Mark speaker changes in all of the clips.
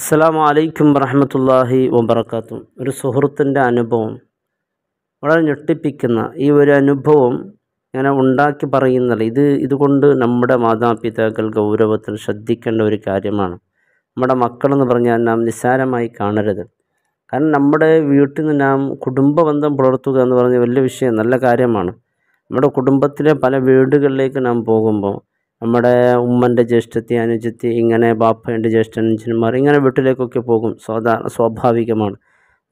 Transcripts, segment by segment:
Speaker 1: അസ്സാം വലൈക്കും വറഹമത്തല്ലാഹി വബർക്കാത്തു ഒരു സുഹൃത്തിൻ്റെ അനുഭവം വളരെ ഞെട്ടിപ്പിക്കുന്ന ഈ ഒരു അനുഭവം ഇങ്ങനെ ഉണ്ടാക്കി പറയുന്നില്ല ഇത് ഇതുകൊണ്ട് നമ്മുടെ മാതാപിതാക്കൾ ഗൗരവത്തിൽ ശ്രദ്ധിക്കേണ്ട ഒരു കാര്യമാണ് നമ്മുടെ മക്കളെന്ന് പറഞ്ഞാൽ നാം നിസ്സാരമായി കാണരുത് കാരണം നമ്മുടെ വീട്ടിൽ നിന്ന് നാം കുടുംബ ബന്ധം പുലർത്തുക എന്ന് പറഞ്ഞ വലിയ വിഷയം നല്ല കാര്യമാണ് നമ്മുടെ കുടുംബത്തിലെ പല വീടുകളിലേക്ക് നാം പോകുമ്പോൾ നമ്മുടെ ഉമ്മൻ്റെ ജ്യേഷ്ഠത്തി അനുജത്തി ഇങ്ങനെ ബാപ്പേൻ്റെ ജ്യേഷ്ഠൻ അനുജന്മാർ ഇങ്ങനെ വീട്ടിലേക്കൊക്കെ പോകും സാധാ സ്വാഭാവികമാണ്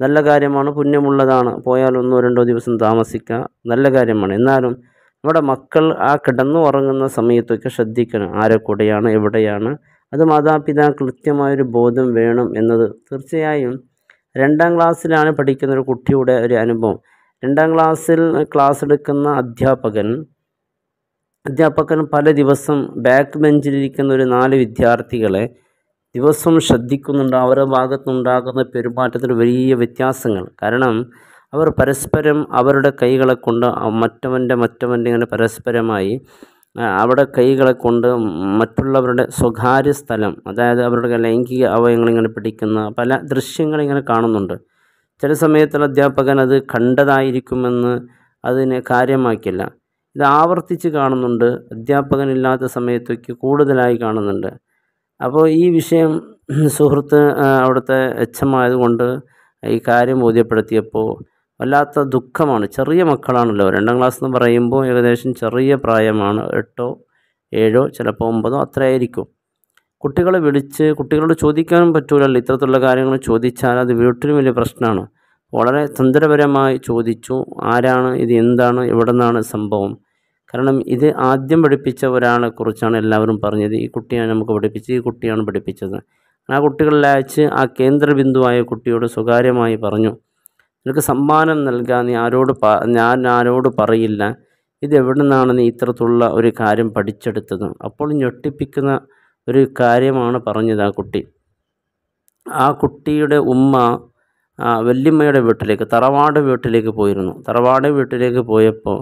Speaker 1: നല്ല കാര്യമാണ് പുണ്യമുള്ളതാണ് പോയാൽ ഒന്നോ രണ്ടോ ദിവസം താമസിക്കുക നല്ല കാര്യമാണ് എന്നാലും നമ്മുടെ മക്കൾ ആ കിടന്നു ഉറങ്ങുന്ന സമയത്തൊക്കെ ശ്രദ്ധിക്കണം ആരെ കൂടെയാണ് എവിടെയാണ് അത് മാതാപിതാ കൃത്യമായൊരു ബോധം വേണം എന്നത് തീർച്ചയായും രണ്ടാം ക്ലാസ്സിലാണ് പഠിക്കുന്ന ഒരു കുട്ടിയുടെ ഒരു അനുഭവം രണ്ടാം ക്ലാസ്സിൽ ക്ലാസ് എടുക്കുന്ന അധ്യാപകൻ അധ്യാപകൻ പല ദിവസം ബാക്ക് ബെഞ്ചിലിരിക്കുന്ന ഒരു നാല് വിദ്യാർത്ഥികളെ ദിവസം ശ്രദ്ധിക്കുന്നുണ്ട് അവരുടെ ഭാഗത്തുനിന്നുണ്ടാകുന്ന പെരുമാറ്റത്തിൽ വലിയ വ്യത്യാസങ്ങൾ കാരണം അവർ പരസ്പരം അവരുടെ കൈകളെ കൊണ്ട് മറ്റവൻ്റെ മറ്റവൻ്റെ ഇങ്ങനെ പരസ്പരമായി അവിടെ കൈകളെ കൊണ്ട് മറ്റുള്ളവരുടെ സ്വകാര്യ സ്ഥലം അതായത് അവരുടെ ലൈംഗിക ഇങ്ങനെ പിടിക്കുന്ന പല ദൃശ്യങ്ങളിങ്ങനെ കാണുന്നുണ്ട് ചില സമയത്തുള്ള അധ്യാപകൻ അത് കണ്ടതായിരിക്കുമെന്ന് അതിനെ കാര്യമാക്കില്ല ഇത് ആവർത്തിച്ച് കാണുന്നുണ്ട് അധ്യാപകനില്ലാത്ത സമയത്തൊക്കെ കൂടുതലായി കാണുന്നുണ്ട് അപ്പോൾ ഈ വിഷയം സുഹൃത്ത് അവിടുത്തെ എച്ച് ഈ കാര്യം ബോധ്യപ്പെടുത്തിയപ്പോൾ വല്ലാത്ത ദുഃഖമാണ് ചെറിയ മക്കളാണല്ലോ രണ്ടാം ക്ലാസ് എന്ന് പറയുമ്പോൾ ഏകദേശം ചെറിയ പ്രായമാണ് എട്ടോ ഏഴോ ചിലപ്പോൾ ഒമ്പതോ അത്രയായിരിക്കും കുട്ടികളെ വിളിച്ച് കുട്ടികളോട് ചോദിക്കാനും പറ്റൂലല്ലോ ഇത്തരത്തിലുള്ള കാര്യങ്ങൾ ചോദിച്ചാൽ അത് വീട്ടിലും വലിയ പ്രശ്നമാണ് വളരെ തന്ത്രപരമായി ചോദിച്ചു ആരാണ് ഇത് എന്താണ് എവിടെ നിന്നാണ് സംഭവം കാരണം ഇത് ആദ്യം പഠിപ്പിച്ച ഒരാളെ കുറിച്ചാണ് എല്ലാവരും പറഞ്ഞത് ഈ കുട്ടിയാണ് നമുക്ക് പഠിപ്പിച്ചത് ഈ കുട്ടിയാണ് പഠിപ്പിച്ചത് ആ കുട്ടികളിൽ അയച്ച് ആ കേന്ദ്രബിന്ദുവായ കുട്ടിയോട് സ്വകാര്യമായി പറഞ്ഞു നിനക്ക് സമ്മാനം നൽകാൻ നീ ആരോട് ഞാൻ ആരോട് പറയില്ല ഇത് എവിടെ നിന്നാണ് നീ ഇത്രത്തുള്ള ഒരു കാര്യം പഠിച്ചെടുത്തത് അപ്പോൾ ഞെട്ടിപ്പിക്കുന്ന ഒരു കാര്യമാണ് പറഞ്ഞത് ആ കുട്ടി ആ കുട്ടിയുടെ ഉമ്മ വല്യമ്മയുടെ വീട്ടിലേക്ക് തറവാട് വീട്ടിലേക്ക് പോയിരുന്നു തറവാട് വീട്ടിലേക്ക് പോയപ്പോൾ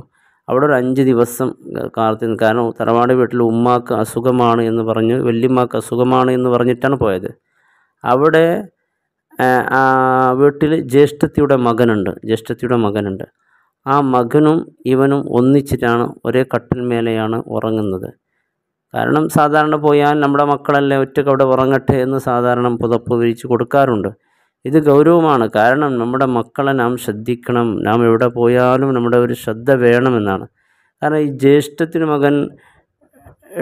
Speaker 1: അവിടെ ഒരു അഞ്ച് ദിവസം കാർത്തി കാരണം തറവാട് വീട്ടിൽ ഉമ്മാക്ക് അസുഖമാണ് എന്ന് പറഞ്ഞ് വല്യമ്മാക്ക് അസുഖമാണ് എന്ന് പറഞ്ഞിട്ടാണ് പോയത് അവിടെ വീട്ടിൽ ജ്യേഷ്ഠത്തിയുടെ മകനുണ്ട് ജ്യേഷ്ഠത്തിയുടെ മകനുണ്ട് ആ മകനും ഇവനും ഒന്നിച്ചിട്ടാണ് ഒരേ കട്ടിന്മേലെയാണ് ഉറങ്ങുന്നത് കാരണം സാധാരണ പോയാൽ നമ്മുടെ മക്കളല്ലേ ഒറ്റയ്ക്ക് അവിടെ ഉറങ്ങട്ടെ എന്ന് സാധാരണ പുതപ്പ് വിരിച്ച് കൊടുക്കാറുണ്ട് ഇത് ഗൗരവമാണ് കാരണം നമ്മുടെ മക്കളെ നാം ശ്രദ്ധിക്കണം നാം എവിടെ പോയാലും നമ്മുടെ ഒരു ശ്രദ്ധ വേണമെന്നാണ് കാരണം ഈ ജ്യേഷ്ഠത്തിന് മകൻ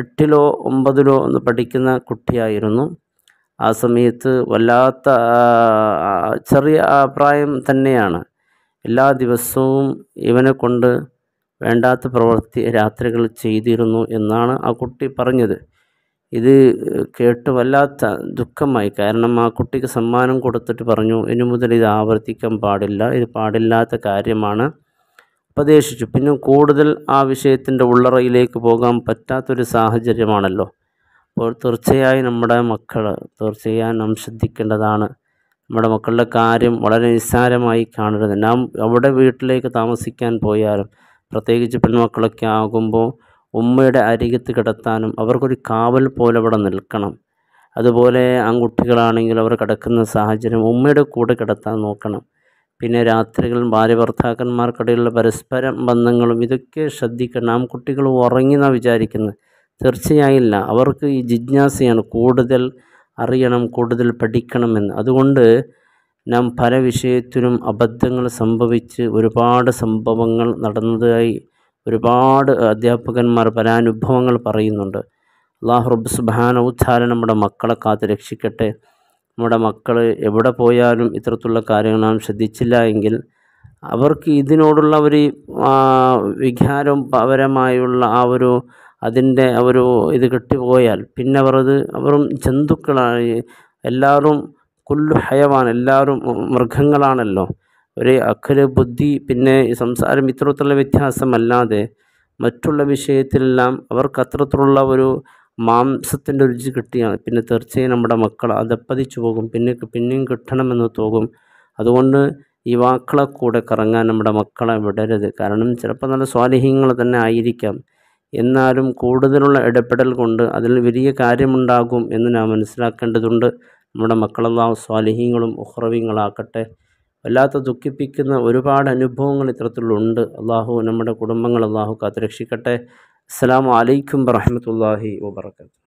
Speaker 1: എട്ടിലോ ഒമ്പതിലോ ഒന്ന് പഠിക്കുന്ന കുട്ടിയായിരുന്നു ആ സമയത്ത് വല്ലാത്ത ചെറിയ പ്രായം തന്നെയാണ് എല്ലാ ദിവസവും ഇവനെ കൊണ്ട് വേണ്ടാത്ത പ്രവൃത്തി രാത്രികൾ ചെയ്തിരുന്നു എന്നാണ് ആ കുട്ടി പറഞ്ഞത് ഇത് കേട്ട് വല്ലാത്ത ദുഃഖമായി കാരണം ആ കുട്ടിക്ക് സമ്മാനം കൊടുത്തിട്ട് പറഞ്ഞു ഇനി മുതൽ ഇത് ആവർത്തിക്കാൻ പാടില്ല ഇത് പാടില്ലാത്ത കാര്യമാണ് ഉപദേശിച്ചു പിന്നെ കൂടുതൽ ആ വിഷയത്തിൻ്റെ ഉള്ളറയിലേക്ക് പോകാൻ പറ്റാത്തൊരു സാഹചര്യമാണല്ലോ അപ്പോൾ തീർച്ചയായും നമ്മുടെ മക്കൾ തീർച്ചയായും നാം ശ്രദ്ധിക്കേണ്ടതാണ് നമ്മുടെ മക്കളുടെ കാര്യം വളരെ നിസ്സാരമായി കാണരുത് നാം അവിടെ വീട്ടിലേക്ക് താമസിക്കാൻ പോയാലും പ്രത്യേകിച്ച് പെൺമക്കളൊക്കെ ആകുമ്പോൾ ഉമ്മയുടെ അരികത്ത് കിടത്താനും അവർക്കൊരു കാവൽ പോലെ അവിടെ നിൽക്കണം അതുപോലെ ആൺകുട്ടികളാണെങ്കിൽ അവർ കിടക്കുന്ന സാഹചര്യം ഉമ്മയുടെ കൂടെ കിടത്താൻ നോക്കണം പിന്നെ രാത്രികളിൽ ഭാര്യ ഭർത്താക്കന്മാർക്കിടയിലുള്ള പരസ്പര ബന്ധങ്ങളും ഇതൊക്കെ ശ്രദ്ധിക്കണം ആൺകുട്ടികൾ ഉറങ്ങിന്നാ വിചാരിക്കുന്നത് തീർച്ചയായില്ല അവർക്ക് ഈ ജിജ്ഞാസയാണ് കൂടുതൽ അറിയണം കൂടുതൽ പഠിക്കണമെന്ന് അതുകൊണ്ട് നാം പല വിഷയത്തിലും അബദ്ധങ്ങൾ സംഭവിച്ച് ഒരുപാട് സംഭവങ്ങൾ നടന്നതായി ഒരുപാട് അധ്യാപകന്മാർ അനുഭവങ്ങൾ പറയുന്നുണ്ട് അള്ളാഹുറബ് റബ്ബ് സുബാന ഉദ്ധാര നമ്മുടെ മക്കളെ കാത്ത് രക്ഷിക്കട്ടെ നമ്മുടെ മക്കൾ എവിടെ പോയാലും ഇത്തരത്തിലുള്ള കാര്യങ്ങൾ നാം ശ്രദ്ധിച്ചില്ല എങ്കിൽ അവർക്ക് ഇതിനോടുള്ള ഒരു വികാരം പരമായുള്ള ആ ഒരു അതിൻ്റെ ഒരു ഇത് കിട്ടിപ്പോയാൽ പിന്നെ അവർ അത് അവരും ജന്തുക്കളായി എല്ലാവരും കുല്ലു ഹയവാണ് എല്ലാവരും മൃഗങ്ങളാണല്ലോ ഒരേ അഖര ബുദ്ധി പിന്നെ ഈ സംസാരം ഇത്രത്തുള്ള വ്യത്യാസമല്ലാതെ മറ്റുള്ള വിഷയത്തിലെല്ലാം അവർക്ക് അത്തരത്തിലുള്ള ഒരു മാംസത്തിൻ്റെ രുചി കിട്ടിയാണ് പിന്നെ തീർച്ചയായും നമ്മുടെ മക്കൾ അതപ്പതിച്ചു പോകും പിന്നെ പിന്നെയും കിട്ടണമെന്ന് തോന്നും അതുകൊണ്ട് യുവാക്കളെ കൂടെ കറങ്ങാൻ നമ്മുടെ മക്കളെ വിടരുത് കാരണം ചിലപ്പോൾ നല്ല സ്വാലിഹ്യങ്ങൾ തന്നെ ആയിരിക്കാം എന്നാലും കൂടുതലുള്ള ഇടപെടൽ കൊണ്ട് അതിൽ വലിയ കാര്യമുണ്ടാകും എന്ന് നാം മനസ്സിലാക്കേണ്ടതുണ്ട് നമ്മുടെ മക്കളെല്ലാം സ്വാലിഹ്യങ്ങളും ഉഹ്രവ്യങ്ങളാക്കട്ടെ വല്ലാത്ത ദുഃഖിപ്പിക്കുന്ന ഒരുപാട് അനുഭവങ്ങൾ ഇത്തരത്തിലുണ്ട് അള്ളാഹു നമ്മുടെ കുടുംബങ്ങൾ അള്ളാഹു രക്ഷിക്കട്ടെ അസ്സാം വലൈക്കും വറഹമത്തല്ലാഹി വാബർക്കാത്തു